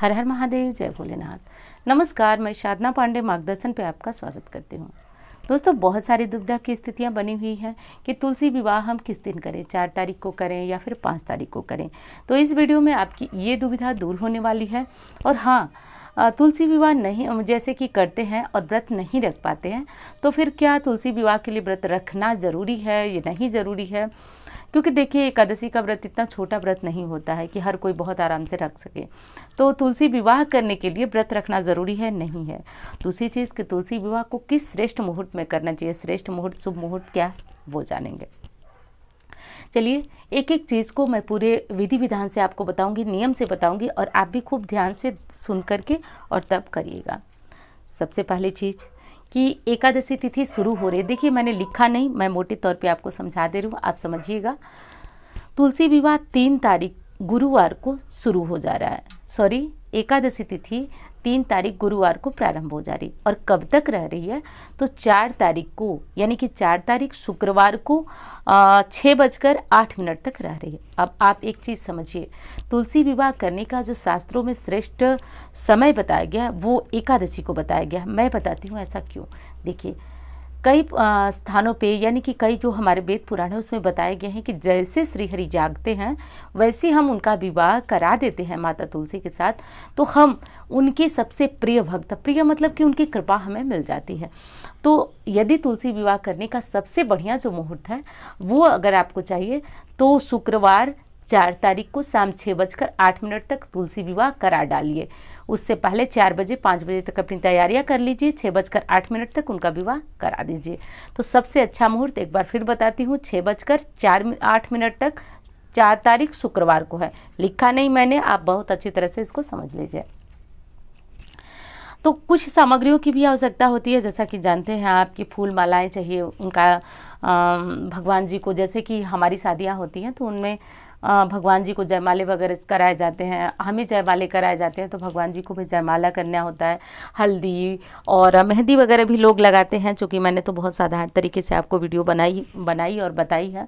हर हर महादेव जय भोलेनाथ नमस्कार मैं शादना पांडे मार्गदर्शन पे आपका स्वागत करती हूँ दोस्तों बहुत सारी दुविधा की स्थितियाँ बनी हुई हैं कि तुलसी विवाह हम किस दिन करें चार तारीख को करें या फिर पाँच तारीख को करें तो इस वीडियो में आपकी ये दुविधा दूर होने वाली है और हाँ तुलसी विवाह नहीं जैसे कि करते हैं और व्रत नहीं रख पाते हैं तो फिर क्या तुलसी विवाह के लिए व्रत रखना ज़रूरी है ये नहीं ज़रूरी है क्योंकि देखिए एकादशी का व्रत इतना छोटा व्रत नहीं होता है कि हर कोई बहुत आराम से रख सके तो तुलसी विवाह करने के लिए व्रत रखना ज़रूरी है नहीं है दूसरी चीज़ कि तुलसी विवाह को किस श्रेष्ठ मुहूर्त में करना चाहिए श्रेष्ठ मुहूर्त शुभ मुहूर्त क्या वो जानेंगे चलिए एक एक चीज़ को मैं पूरे विधि विधान से आपको बताऊंगी नियम से बताऊंगी और आप भी खूब ध्यान से सुन करके और तब करिएगा सबसे पहली चीज़ कि एकादशी तिथि शुरू हो रही है देखिए मैंने लिखा नहीं मैं मोटे तौर पे आपको समझा दे रही हूँ आप समझिएगा तुलसी विवाह तीन तारीख गुरुवार को शुरू हो जा रहा है सॉरी एकादशी तिथि तीन तारीख गुरुवार को प्रारंभ हो जा रही और कब तक रह रही है तो चार तारीख को यानी कि चार तारीख शुक्रवार को छः बजकर आठ मिनट तक रह रही है अब आप एक चीज़ समझिए तुलसी विवाह करने का जो शास्त्रों में श्रेष्ठ समय बताया गया वो एकादशी को बताया गया मैं बताती हूँ ऐसा क्यों देखिए कई स्थानों पे यानी कि कई जो हमारे वेद पुराण है उसमें बताए गए हैं कि जैसे श्रीहरि जागते हैं वैसे हम उनका विवाह करा देते हैं माता तुलसी के साथ तो हम उनके सबसे प्रिय भक्त प्रिय मतलब कि उनकी कृपा हमें मिल जाती है तो यदि तुलसी विवाह करने का सबसे बढ़िया जो मुहूर्त है वो अगर आपको चाहिए तो शुक्रवार चार तारीख को शाम छः बजकर आठ मिनट तक तुलसी विवाह करा डालिए उससे पहले चार बजे पाँच बजे तक अपनी तैयारियां कर लीजिए छः बजकर आठ मिनट तक उनका विवाह करा दीजिए तो सबसे अच्छा मुहूर्त एक बार फिर बताती हूँ छः बजकर चार आठ मिनट तक चार तारीख शुक्रवार को है लिखा नहीं मैंने आप बहुत अच्छी तरह से इसको समझ लीजिए तो कुछ सामग्रियों की भी आवश्यकता होती है जैसा कि जानते हैं आपकी फूल मालाएं चाहिए उनका भगवान जी को जैसे कि हमारी शादियाँ होती हैं तो उनमें भगवान जी को जयमाले वगैरह कराए जाते हैं हमें जयमाले कराए जाते हैं तो भगवान जी को भी जयमाला करना होता है हल्दी और मेहंदी वगैरह भी लोग लगाते हैं चूँकि मैंने तो बहुत साधारण तरीके से आपको वीडियो बनाई बनाई और बताई है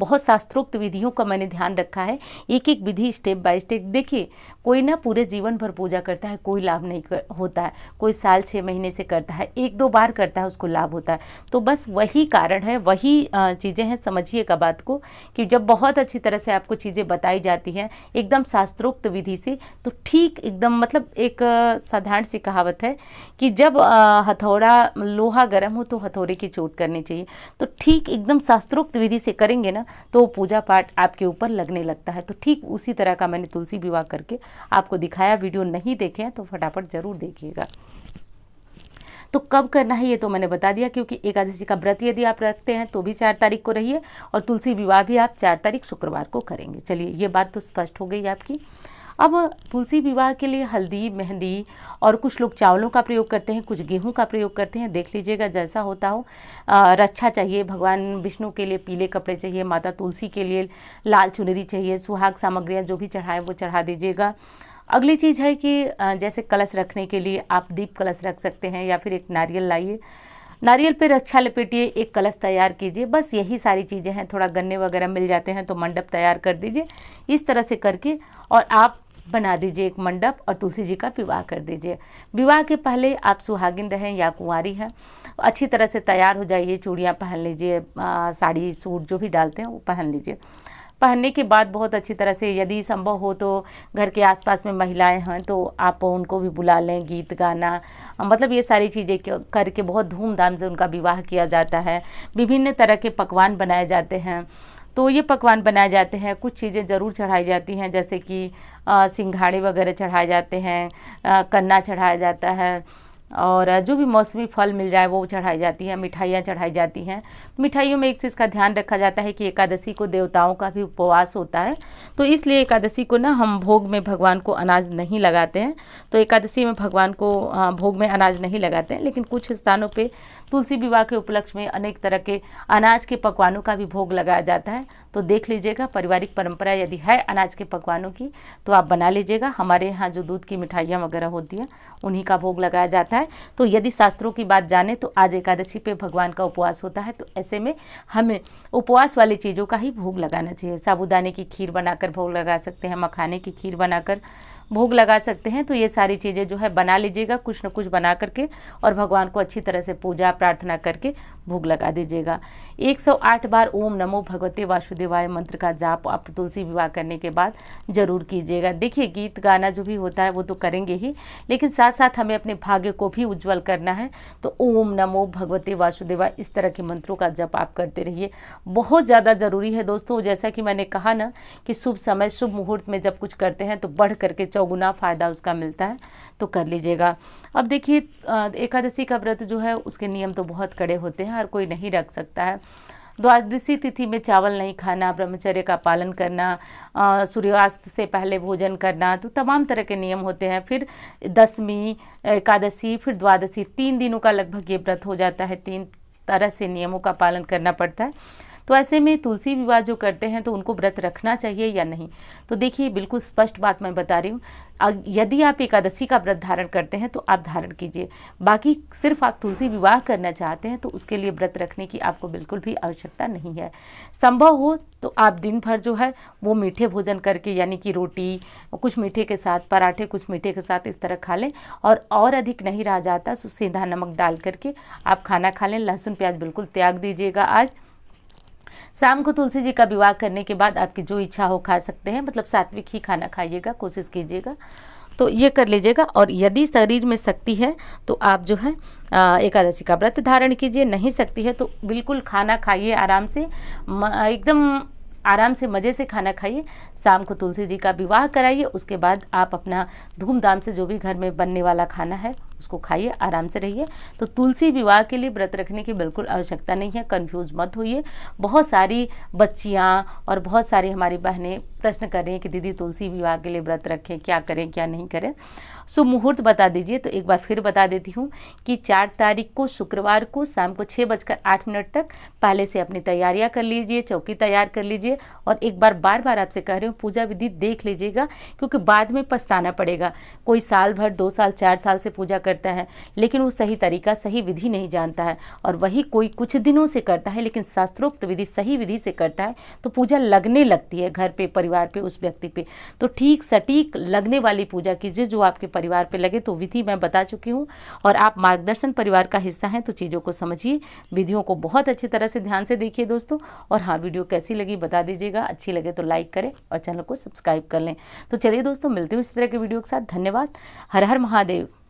बहुत शास्त्रोक्त विधियों का मैंने ध्यान रखा है एक एक विधि स्टेप बाय स्टेप देखिए कोई ना पूरे जीवन भर पूजा करता है कोई लाभ नहीं कर, होता है कोई साल छः महीने से करता है एक दो बार करता है उसको लाभ होता है तो बस वही कारण है वही चीज़ें हैं समझिएगा बात को कि जब बहुत अच्छी तरह से आपको आपको चीज़ें बताई जाती हैं एकदम शास्त्रोक्त विधि से तो ठीक एकदम मतलब एक साधारण सी कहावत है कि जब हथौड़ा लोहा गर्म हो तो हथौड़े की चोट करनी चाहिए तो ठीक एकदम शास्त्रोक्त विधि से करेंगे ना तो पूजा पाठ आपके ऊपर लगने लगता है तो ठीक उसी तरह का मैंने तुलसी विवाह करके आपको दिखाया वीडियो नहीं देखे हैं तो फटाफट ज़रूर देखिएगा तो कब करना है ये तो मैंने बता दिया क्योंकि एकादशी का व्रत यदि आप रखते हैं तो भी चार तारीख को रहिए और तुलसी विवाह भी आप चार तारीख शुक्रवार को करेंगे चलिए ये बात तो स्पष्ट हो गई आपकी अब तुलसी विवाह के लिए हल्दी मेहंदी और कुछ लोग चावलों का प्रयोग करते हैं कुछ गेहूं का प्रयोग करते हैं देख लीजिएगा जैसा होता हो रक्षा चाहिए भगवान विष्णु के लिए पीले कपड़े चाहिए माता तुलसी के लिए लाल चुनरी चाहिए सुहाग सामग्रियाँ जो भी चढ़ाए वो चढ़ा दीजिएगा अगली चीज़ है कि जैसे कलश रखने के लिए आप दीप कलश रख सकते हैं या फिर एक नारियल लाइए नारियल पर रक्षा लपेटिए एक कलश तैयार कीजिए बस यही सारी चीज़ें हैं थोड़ा गन्ने वगैरह मिल जाते हैं तो मंडप तैयार कर दीजिए इस तरह से करके और आप बना दीजिए एक मंडप और तुलसी जी का विवाह कर दीजिए विवाह के पहले आप सुहागिन रहें या कुंवारी हैं अच्छी तरह से तैयार हो जाइए चूड़ियाँ पहन लीजिए साड़ी सूट जो भी डालते हैं वो पहन लीजिए पहनने के बाद बहुत अच्छी तरह से यदि संभव हो तो घर के आसपास में महिलाएं हैं तो आप उनको भी बुला लें गीत गाना मतलब ये सारी चीज़ें करके बहुत धूमधाम से उनका विवाह किया जाता है विभिन्न तरह के पकवान बनाए जाते हैं तो ये पकवान बनाए जाते हैं कुछ चीज़ें ज़रूर चढ़ाई जाती हैं जैसे कि सिंघाड़े वगैरह चढ़ाए जाते हैं कन्ना चढ़ाया जाता है और जो भी मौसमी फल मिल जाए वो चढ़ाई जाती है मिठाइयाँ चढ़ाई जाती हैं तो मिठाइयों में एक चीज़ का ध्यान रखा जाता है कि एकादशी को देवताओं का भी उपवास होता है तो इसलिए एकादशी को ना हम भोग में भगवान को अनाज नहीं लगाते हैं तो एकादशी में भगवान को भोग में अनाज नहीं लगाते हैं लेकिन कुछ स्थानों पर तुलसी विवाह के उपलक्ष्य में अनेक तरह के अनाज के पकवानों का भी भोग लगाया जाता है तो देख लीजिएगा पारिवारिक परंपरा यदि है अनाज के पकवानों की तो आप बना लीजिएगा हमारे यहाँ जो दूध की मिठाइयाँ वगैरह होती हैं उन्हीं का भोग लगाया जाता है तो यदि शास्त्रों की बात जाने तो आज एकादशी पे भगवान का उपवास होता है तो ऐसे में हमें उपवास वाली चीज़ों का ही भोग लगाना चाहिए साबुदाने की खीर बनाकर भोग लगा सकते हैं मखाने की खीर बनाकर भोग लगा सकते हैं तो ये सारी चीज़ें जो है बना लीजिएगा कुछ न कुछ बना करके और भगवान को अच्छी तरह से पूजा प्रार्थना करके भोग लगा दीजिएगा 108 बार ओम नमो भगवते वासुदेवाय मंत्र का जाप आप तुलसी विवाह करने के बाद ज़रूर कीजिएगा देखिए गीत गाना जो भी होता है वो तो करेंगे ही लेकिन साथ साथ हमें अपने भाग्य को भी उज्जवल करना है तो ओम नमो भगवते वासुदेवाय इस तरह के मंत्रों का जप आप करते रहिए बहुत ज़्यादा ज़रूरी है दोस्तों जैसा कि मैंने कहा ना कि शुभ समय शुभ मुहूर्त में जब कुछ करते हैं तो बढ़ करके चौगुना फ़ायदा उसका मिलता है तो कर लीजिएगा अब देखिए एकादशी का व्रत जो है उसके नियम तो बहुत कड़े होते हैं हर कोई नहीं रख सकता है द्वादशी तिथि में चावल नहीं खाना ब्रह्मचर्य का पालन करना सूर्यास्त से पहले भोजन करना तो तमाम तरह के नियम होते हैं फिर दसवीं एकादशी फिर द्वादशी तीन दिनों का लगभग ये व्रत हो जाता है तीन तरह से नियमों का पालन करना पड़ता है तो ऐसे में तुलसी विवाह जो करते हैं तो उनको व्रत रखना चाहिए या नहीं तो देखिए बिल्कुल स्पष्ट बात मैं बता रही हूँ यदि आप एकादशी का व्रत धारण करते हैं तो आप धारण कीजिए बाकी सिर्फ आप तुलसी विवाह करना चाहते हैं तो उसके लिए व्रत रखने की आपको बिल्कुल भी आवश्यकता नहीं है संभव हो तो आप दिन भर जो है वो मीठे भोजन करके यानी कि रोटी कुछ मीठे के साथ पराठे कुछ मीठे के साथ इस तरह खा लें और और अधिक नहीं रह जाता तो सीधा नमक डाल करके आप खाना खा लें लहसुन प्याज बिल्कुल त्याग दीजिएगा आज शाम को तुलसी जी का विवाह करने के बाद आपकी जो इच्छा हो खा सकते हैं मतलब सात्विक ही खाना खाइएगा कोशिश कीजिएगा तो ये कर लीजिएगा और यदि शरीर में शक्ति है तो आप जो है एकादशी का व्रत धारण कीजिए नहीं शक्ति है तो बिल्कुल खाना खाइए आराम से एकदम आराम से मज़े से खाना खाइए शाम को तुलसी जी का विवाह कराइए उसके बाद आप अपना धूमधाम से जो भी घर में बनने वाला खाना है उसको खाइए आराम से रहिए तो तुलसी विवाह के लिए व्रत रखने की बिल्कुल आवश्यकता नहीं है कन्फ्यूज मत होइए बहुत सारी बच्चियाँ और बहुत सारी हमारी बहनें प्रश्न कर रही हैं कि दीदी तुलसी विवाह के लिए व्रत रखें क्या करें क्या नहीं करें सो मुहूर्त बता दीजिए तो एक बार फिर बता देती हूँ कि चार तारीख को शुक्रवार को शाम को छः बजकर आठ मिनट तक पहले से अपनी तैयारियाँ कर लीजिए चौकी तैयार कर लीजिए और एक बार बार बार आपसे कह रही हूँ पूजा विधि देख लीजिएगा क्योंकि बाद में पछताना पड़ेगा कोई साल भर दो साल चार साल से पूजा कर करता है लेकिन वो सही तरीका सही विधि नहीं जानता है और वही कोई कुछ दिनों से करता है लेकिन शास्त्रोक्त विधि सही विधि से करता है तो पूजा लगने लगती है घर पे परिवार पे उस व्यक्ति पे तो ठीक सटीक लगने वाली पूजा कीजिए जो आपके परिवार पे लगे तो विधि मैं बता चुकी हूँ और आप मार्गदर्शन परिवार का हिस्सा हैं तो चीज़ों को समझिए विधियों को बहुत अच्छी तरह से ध्यान से देखिए दोस्तों और हाँ वीडियो कैसी लगी बता दीजिएगा अच्छी लगे तो लाइक करें और चैनल को सब्सक्राइब कर लें तो चलिए दोस्तों मिलते हूँ इस तरह के वीडियो के साथ धन्यवाद हर हर महादेव